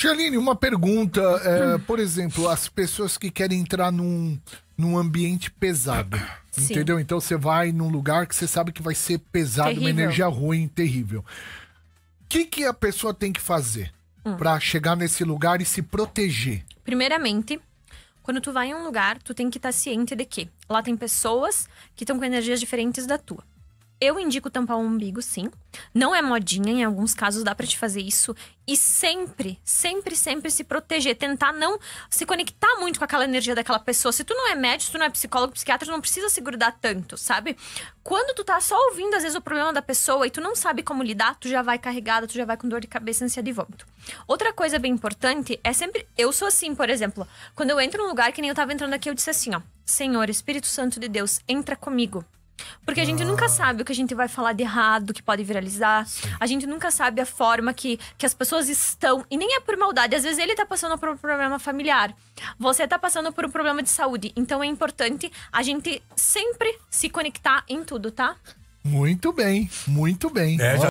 Charlene, uma pergunta. É, por exemplo, as pessoas que querem entrar num, num ambiente pesado. Sim. Entendeu? Então você vai num lugar que você sabe que vai ser pesado, terrível. uma energia ruim, terrível. O que, que a pessoa tem que fazer hum. para chegar nesse lugar e se proteger? Primeiramente, quando tu vai em um lugar, tu tem que estar tá ciente de que lá tem pessoas que estão com energias diferentes da tua. Eu indico tampar o umbigo, sim. Não é modinha, em alguns casos dá para te fazer isso. E sempre, sempre, sempre se proteger. Tentar não se conectar muito com aquela energia daquela pessoa. Se tu não é médico, se tu não é psicólogo, psiquiatra, tu não precisa se grudar tanto, sabe? Quando tu tá só ouvindo, às vezes, o problema da pessoa e tu não sabe como lidar, tu já vai carregada, tu já vai com dor de cabeça, ansiedade e vômito. Outra coisa bem importante é sempre. Eu sou assim, por exemplo. Quando eu entro num lugar que nem eu tava entrando aqui, eu disse assim, ó. Senhor, Espírito Santo de Deus, entra comigo. Porque a gente ah. nunca sabe o que a gente vai falar de errado, que pode viralizar. Sim. A gente nunca sabe a forma que, que as pessoas estão. E nem é por maldade. Às vezes ele tá passando por um problema familiar. Você tá passando por um problema de saúde. Então é importante a gente sempre se conectar em tudo, tá? Muito bem, muito bem. É,